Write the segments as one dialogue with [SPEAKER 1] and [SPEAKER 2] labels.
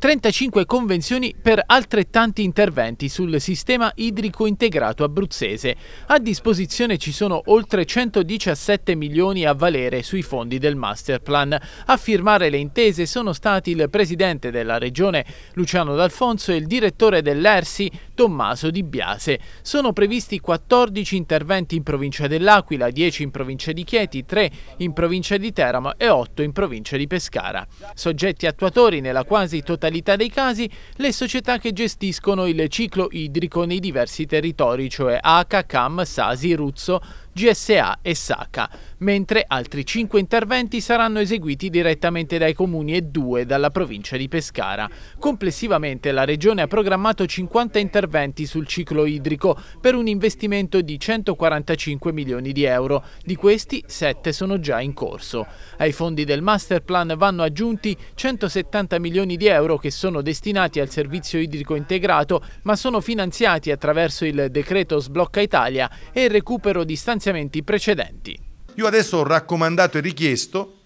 [SPEAKER 1] 35 convenzioni per altrettanti interventi sul sistema idrico integrato abruzzese. A disposizione ci sono oltre 117 milioni a valere sui fondi del Masterplan. A firmare le intese sono stati il presidente della regione Luciano D'Alfonso e il direttore dell'ERSI Tommaso Di Biase. Sono previsti 14 interventi in provincia dell'Aquila, 10 in provincia di Chieti, 3 in provincia di Teramo e 8 in provincia di Pescara. Soggetti attuatori nella quasi totalità dei casi le società che gestiscono il ciclo idrico nei diversi territori, cioè ACA, CAM, Sasi, Ruzzo, GSA e SACA, mentre altri 5 interventi saranno eseguiti direttamente dai comuni e 2 dalla provincia di Pescara. Complessivamente la Regione ha programmato 50 interventi sul ciclo idrico per un investimento di 145 milioni di euro, di questi 7 sono già in corso. Ai fondi del Master Plan vanno aggiunti 170 milioni di euro che sono destinati al servizio idrico integrato ma sono finanziati attraverso il decreto Sblocca Italia e il recupero di stanziamenti finanziamenti precedenti.
[SPEAKER 2] Io adesso ho raccomandato e richiesto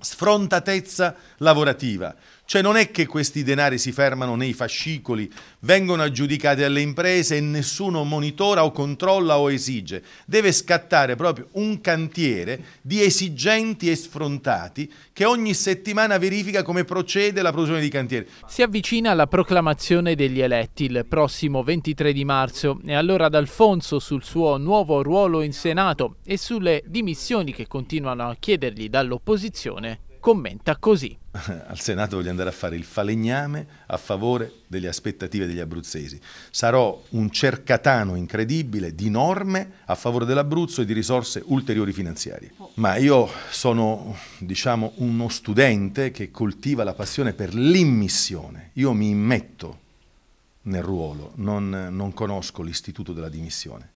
[SPEAKER 2] sfrontatezza lavorativa, cioè non è che questi denari si fermano nei fascicoli, vengono aggiudicati alle imprese e nessuno monitora o controlla o esige. Deve scattare proprio un cantiere di
[SPEAKER 1] esigenti e sfrontati
[SPEAKER 2] che ogni settimana verifica come procede la produzione di cantieri.
[SPEAKER 1] Si avvicina la proclamazione degli eletti il prossimo 23 di marzo e allora ad Alfonso sul suo nuovo ruolo in Senato e sulle dimissioni che continuano a chiedergli dall'opposizione commenta così.
[SPEAKER 2] Al Senato voglio andare a fare il falegname a favore delle aspettative degli abruzzesi. Sarò un cercatano incredibile di norme a favore dell'Abruzzo e di risorse ulteriori finanziarie. Ma io sono, diciamo, uno studente che coltiva la passione per l'immissione. Io mi immetto nel ruolo, non, non conosco l'istituto della dimissione.